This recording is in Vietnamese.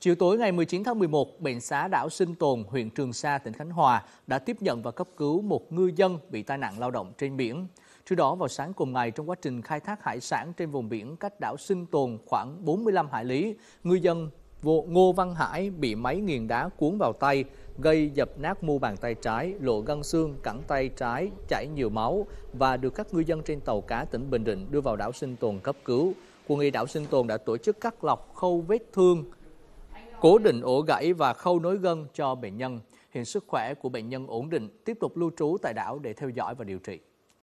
Chiều tối ngày 19 tháng 11, bệnh xá đảo Sinh Tồn, huyện Trường Sa, tỉnh Khánh Hòa đã tiếp nhận và cấp cứu một ngư dân bị tai nạn lao động trên biển. Trước đó vào sáng cùng ngày trong quá trình khai thác hải sản trên vùng biển cách đảo Sinh Tồn khoảng 45 hải lý, ngư dân Ngô Văn Hải bị máy nghiền đá cuốn vào tay, gây dập nát mu bàn tay trái, lộ gân xương, cẳng tay trái, chảy nhiều máu và được các ngư dân trên tàu cá tỉnh Bình Định đưa vào đảo Sinh Tồn cấp cứu. Quân y đảo Sinh Tồn đã tổ chức cắt lọc khâu vết thương, cố định ổ gãy và khâu nối gân cho bệnh nhân. Hiện sức khỏe của bệnh nhân ổn định, tiếp tục lưu trú tại đảo để theo dõi và điều trị.